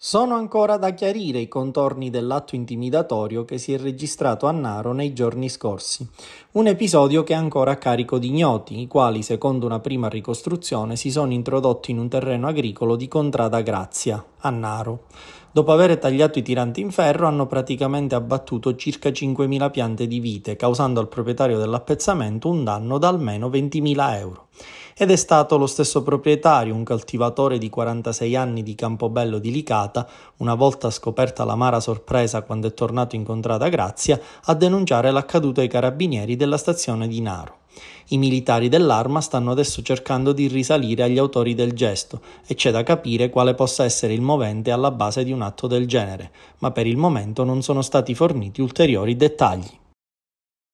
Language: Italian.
Sono ancora da chiarire i contorni dell'atto intimidatorio che si è registrato a Naro nei giorni scorsi, un episodio che è ancora a carico di ignoti, i quali, secondo una prima ricostruzione, si sono introdotti in un terreno agricolo di Contrada Grazia, a Naro. Dopo aver tagliato i tiranti in ferro hanno praticamente abbattuto circa 5.000 piante di vite, causando al proprietario dell'appezzamento un danno da almeno 20.000 euro ed è stato lo stesso proprietario, un coltivatore di 46 anni di Campobello di Licata, una volta scoperta l'amara sorpresa quando è tornato in contrada Grazia, a denunciare l'accaduto ai carabinieri della stazione di Naro. I militari dell'arma stanno adesso cercando di risalire agli autori del gesto e c'è da capire quale possa essere il movente alla base di un atto del genere, ma per il momento non sono stati forniti ulteriori dettagli.